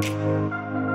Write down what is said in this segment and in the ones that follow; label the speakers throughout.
Speaker 1: Thank you.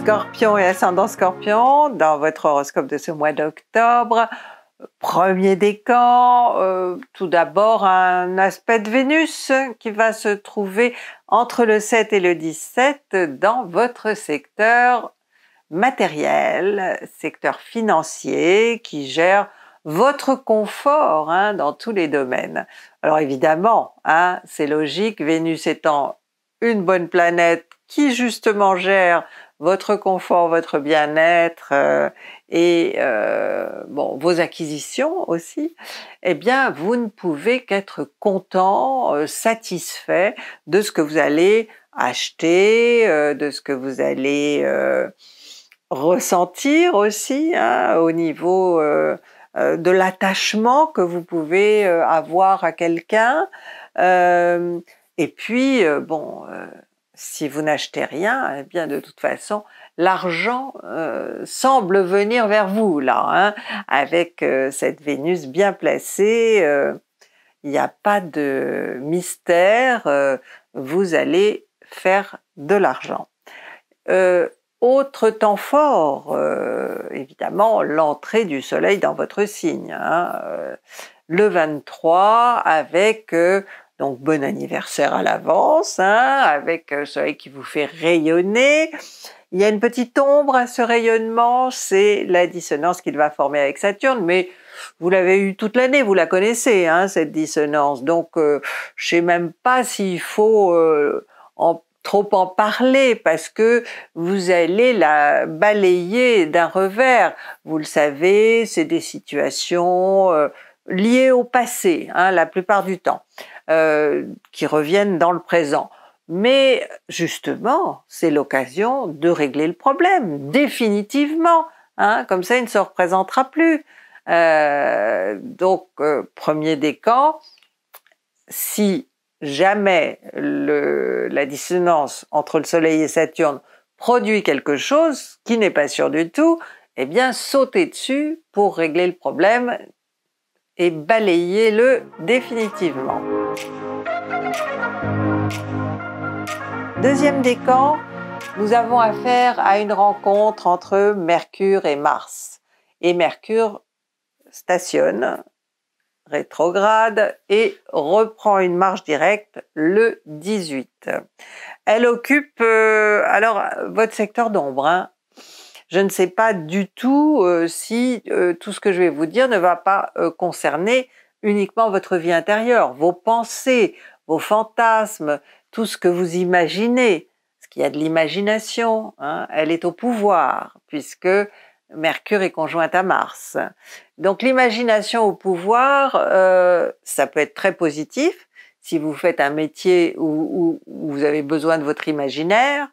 Speaker 1: Scorpion et ascendant Scorpion, dans votre horoscope de ce mois d'octobre, premier décan, euh, tout d'abord un aspect de Vénus qui va se trouver entre le 7 et le 17 dans votre secteur matériel, secteur financier qui gère votre confort hein, dans tous les domaines. Alors évidemment, hein, c'est logique, Vénus étant une bonne planète qui justement gère votre confort, votre bien-être euh, et euh, bon, vos acquisitions aussi, eh bien, vous ne pouvez qu'être content, euh, satisfait de ce que vous allez acheter, de ce que vous allez ressentir aussi hein, au niveau de l'attachement que vous pouvez avoir à quelqu'un. et puis, bon si vous n'achetez rien, eh bien de toute façon, l'argent euh, semble venir vers vous là, hein. avec euh, cette Vénus bien placée. Euh, il n'y a pas de mystère, vous allez faire de l'argent. autre temps fort, évidemment, l'entrée du soleil dans votre signe. Hein. le 23 avec donc bon anniversaire à l'avance, hein, avec le euh, soleil qui vous fait rayonner. Il y a une petite ombre à ce rayonnement, c'est la dissonance qu'il va former avec Saturne, mais vous l'avez eu toute l'année, vous la connaissez, hein, cette dissonance. Donc je euh, je sais même pas s'il faut euh, en trop en parler parce que vous allez la balayer d'un revers. Vous le savez, c'est des situations liées au passé hein, la plupart du temps. Euh, qui reviennent dans le présent. Mais justement, c'est l'occasion de régler le problème définitivement. Hein, comme ça, il ne se représentera plus. Euh, donc, euh, premier des camps, si jamais la dissonance entre le Soleil et Saturne produit quelque chose qui n'est pas sûr du tout, eh bien, sautez dessus pour régler le problème et balayez-le définitivement. Deuxième décan, nous avons affaire à une rencontre entre Mercure et Mars. Et Mercure stationne, rétrograde et reprend une marche directe le 18. Elle occupe euh, alors votre secteur d'ombre. Hein. Je ne sais pas du tout euh, si euh, tout ce que je vais vous dire ne va pas concerner uniquement votre vie intérieure, vos pensées, vos fantasmes, tout ce que vous imaginez, ce qu'il y a de l'imagination, hein, elle est au pouvoir, puisque Mercure est conjointe à Mars. Donc l'imagination au pouvoir, euh, ça peut être très positif si vous faites un métier où, vous avez besoin de votre imaginaire,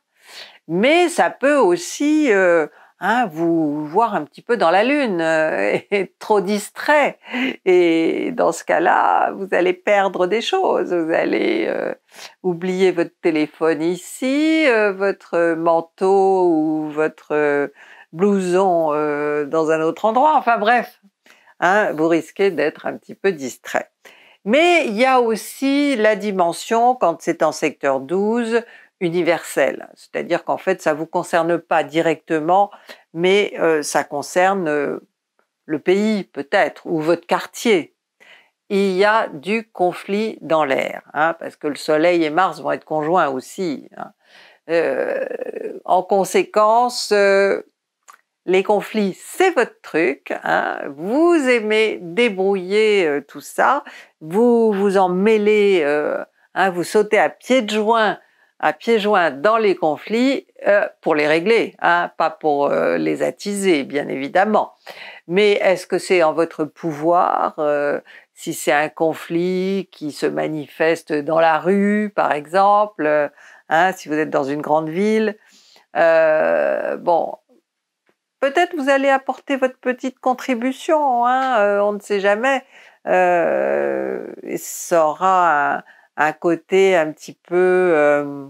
Speaker 1: mais ça peut aussi euh, Hein, vous voir un petit peu dans la lune, euh, trop distrait. Et dans ce cas-là, vous allez perdre des choses. Vous allez euh, oublier votre téléphone ici, euh, votre manteau ou votre euh, blouson dans un autre endroit. Enfin bref, hein, vous risquez d'être un petit peu distrait. Mais il y a aussi la dimension, quand c'est en secteur 12, universel, c'est-à-dire qu'en fait, ça vous concerne pas directement, mais euh, ça concerne euh, le pays peut-être ou votre quartier. Il y a du conflit dans l'air, hein, parce que le Soleil et Mars vont être conjoints aussi. Hein. Euh, en conséquence, euh, les conflits, c'est votre truc. Hein. Vous aimez débrouiller tout ça. Vous vous en mêlez, hein, vous sautez à pied de joint à pieds joints dans les conflits euh, pour les régler, hein, pas pour euh, les attiser, bien évidemment. Mais est-ce que c'est en votre pouvoir euh, si c'est un conflit qui se manifeste dans la rue, par exemple, hein, si vous êtes dans une grande ville Bon, peut-être vous allez apporter votre petite contribution, hein, on ne sait jamais. ça aura un côté un petit peu, euh,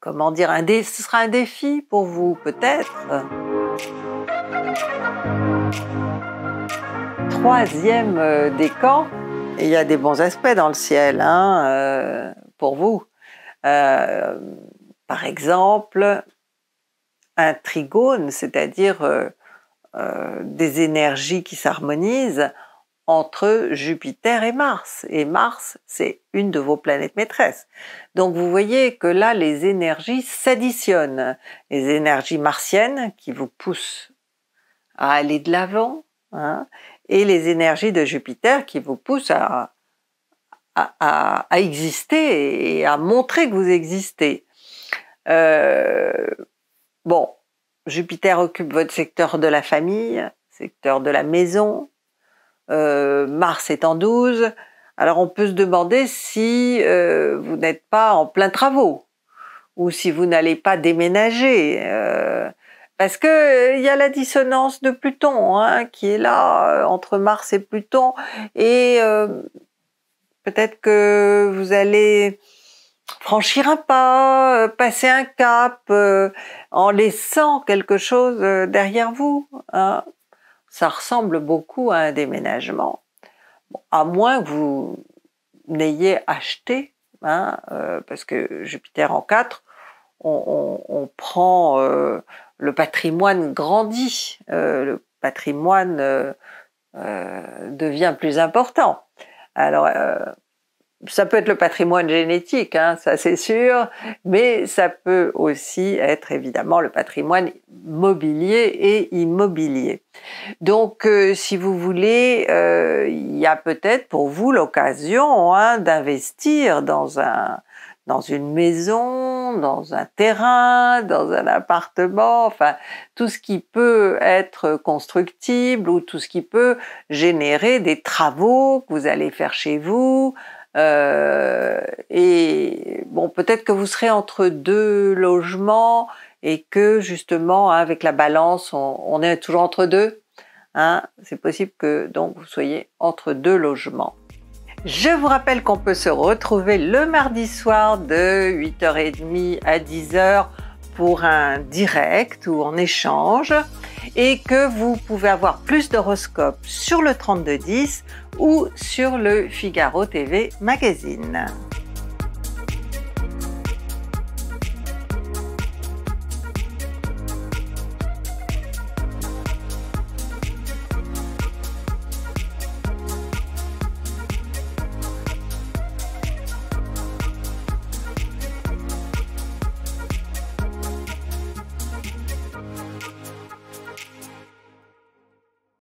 Speaker 1: comment dire, un ce sera un défi pour vous peut-être. Troisième euh, décan, il y a des bons aspects dans le ciel hein, euh, pour vous. par exemple, un trigone, c'est-à-dire des énergies qui s'harmonisent, entre Jupiter et Mars. Et Mars, c'est une de vos planètes maîtresses. Donc vous voyez que là, les énergies s'additionnent. Les énergies martiennes qui vous poussent à aller de l'avant, hein, et les énergies de Jupiter qui vous poussent à, à, exister et à montrer que vous existez. Euh, bon, Jupiter occupe votre secteur de la famille, secteur de la maison, euh, mars est en 12. Alors on peut se demander si euh, vous n'êtes pas en plein travaux ou si vous n'allez pas déménager. Euh, parce que il y a la dissonance de Pluton hein, qui est là entre Mars et Pluton et peut-être que vous allez franchir un pas, passer un cap, en laissant quelque chose derrière vous. Hein ça ressemble beaucoup à un déménagement, à moins que vous n'ayez acheté, hein, euh, parce que Jupiter en 4, on, prend euh, le patrimoine grandit, euh, le patrimoine devient plus important. Alors, ça peut être le patrimoine génétique, hein, ça c'est sûr, mais ça peut aussi être évidemment le patrimoine mobilier et immobilier. Donc, euh, si vous voulez, euh, il y a peut-être pour vous l'occasion hein, d'investir dans un dans une maison, dans un terrain, dans un appartement, enfin tout ce qui peut être constructible ou tout ce qui peut générer des travaux que vous allez faire chez vous, euh, et bon, peut-être que vous serez entre deux logements et que justement, hein, avec la balance, on, est toujours entre deux. Hein. c'est possible que donc vous soyez entre deux logements. Je vous rappelle qu'on peut se retrouver le mardi soir de 8h30 à 10h pour un direct ou en échange et que vous pouvez avoir plus d'horoscopes sur le 3210 ou sur le Figaro TV Magazine.